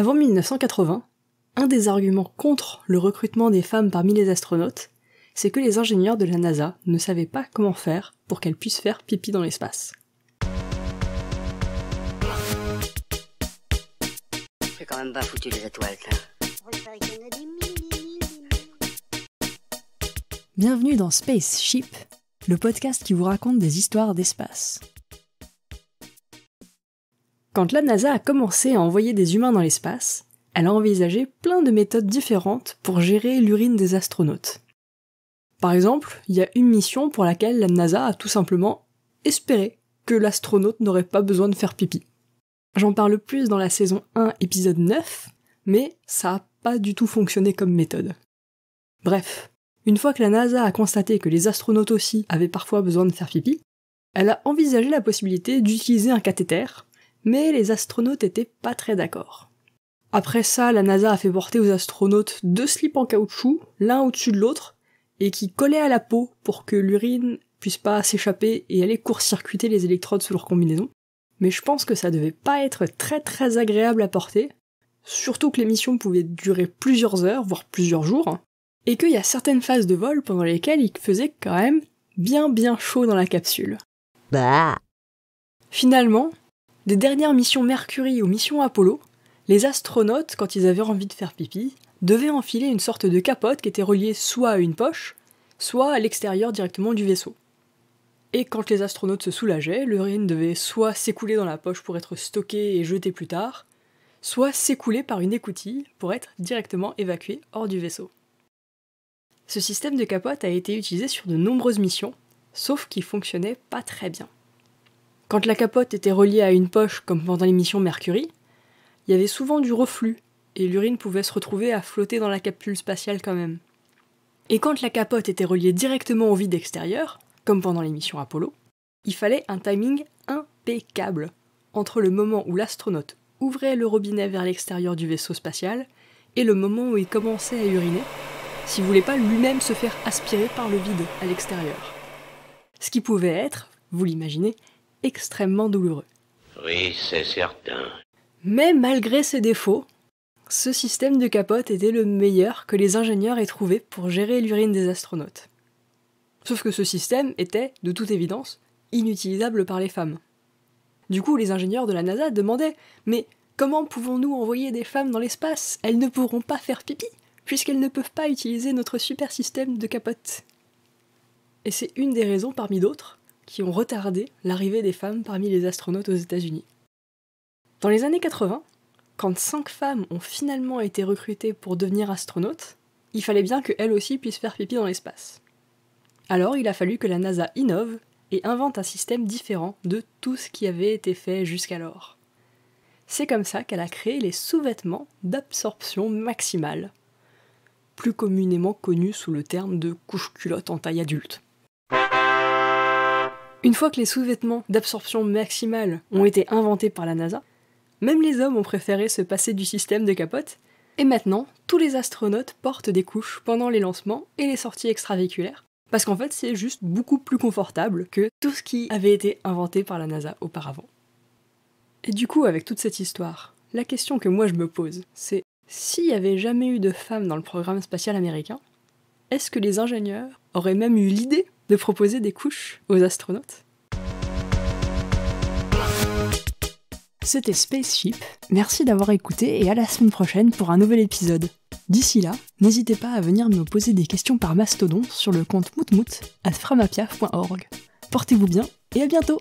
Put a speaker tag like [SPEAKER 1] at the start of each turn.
[SPEAKER 1] Avant 1980, un des arguments contre le recrutement des femmes parmi les astronautes, c'est que les ingénieurs de la NASA ne savaient pas comment faire pour qu'elles puissent faire pipi dans l'espace. quand même pas foutu les étoiles, Bienvenue dans Spaceship, le podcast qui vous raconte des histoires d'espace. Quand la NASA a commencé à envoyer des humains dans l'espace, elle a envisagé plein de méthodes différentes pour gérer l'urine des astronautes. Par exemple, il y a une mission pour laquelle la NASA a tout simplement espéré que l'astronaute n'aurait pas besoin de faire pipi. J'en parle plus dans la saison 1, épisode 9, mais ça n'a pas du tout fonctionné comme méthode. Bref, une fois que la NASA a constaté que les astronautes aussi avaient parfois besoin de faire pipi, elle a envisagé la possibilité d'utiliser un cathéter mais les astronautes étaient pas très d'accord. Après ça, la NASA a fait porter aux astronautes deux slips en caoutchouc, l'un au-dessus de l'autre, et qui collaient à la peau pour que l'urine puisse pas s'échapper et aller court-circuiter les électrodes sous leur combinaison. Mais je pense que ça devait pas être très très agréable à porter, surtout que les missions pouvaient durer plusieurs heures, voire plusieurs jours, et qu'il y a certaines phases de vol pendant lesquelles il faisait quand même bien bien chaud dans la capsule. Bah. Finalement, des dernières missions Mercury ou missions Apollo, les astronautes, quand ils avaient envie de faire pipi, devaient enfiler une sorte de capote qui était reliée soit à une poche, soit à l'extérieur directement du vaisseau. Et quand les astronautes se soulageaient, l'urine devait soit s'écouler dans la poche pour être stockée et jetée plus tard, soit s'écouler par une écoutille pour être directement évacuée hors du vaisseau. Ce système de capote a été utilisé sur de nombreuses missions, sauf qu'il fonctionnait pas très bien. Quand la capote était reliée à une poche, comme pendant l'émission Mercury, il y avait souvent du reflux, et l'urine pouvait se retrouver à flotter dans la capsule spatiale quand même. Et quand la capote était reliée directement au vide extérieur, comme pendant l'émission Apollo, il fallait un timing impeccable entre le moment où l'astronaute ouvrait le robinet vers l'extérieur du vaisseau spatial et le moment où il commençait à uriner, s'il voulait pas lui-même se faire aspirer par le vide à l'extérieur. Ce qui pouvait être, vous l'imaginez, extrêmement douloureux. Oui, c'est certain. Mais malgré ses défauts, ce système de capote était le meilleur que les ingénieurs aient trouvé pour gérer l'urine des astronautes. Sauf que ce système était, de toute évidence, inutilisable par les femmes. Du coup, les ingénieurs de la NASA demandaient Mais comment pouvons-nous envoyer des femmes dans l'espace Elles ne pourront pas faire pipi, puisqu'elles ne peuvent pas utiliser notre super système de capote. Et c'est une des raisons parmi d'autres qui ont retardé l'arrivée des femmes parmi les astronautes aux États-Unis. Dans les années 80, quand cinq femmes ont finalement été recrutées pour devenir astronautes, il fallait bien qu'elles aussi puissent faire pipi dans l'espace. Alors il a fallu que la NASA innove et invente un système différent de tout ce qui avait été fait jusqu'alors. C'est comme ça qu'elle a créé les sous-vêtements d'absorption maximale, plus communément connus sous le terme de couche-culotte en taille adulte. Une fois que les sous-vêtements d'absorption maximale ont été inventés par la NASA, même les hommes ont préféré se passer du système de capote, et maintenant, tous les astronautes portent des couches pendant les lancements et les sorties extravéhiculaires, parce qu'en fait, c'est juste beaucoup plus confortable que tout ce qui avait été inventé par la NASA auparavant. Et du coup, avec toute cette histoire, la question que moi je me pose, c'est s'il n'y avait jamais eu de femmes dans le programme spatial américain, est-ce que les ingénieurs auraient même eu l'idée de proposer des couches aux astronautes. C'était Spaceship, merci d'avoir écouté et à la semaine prochaine pour un nouvel épisode. D'ici là, n'hésitez pas à venir me poser des questions par mastodon sur le compte moutmout à framapiaf.org. Portez-vous bien et à bientôt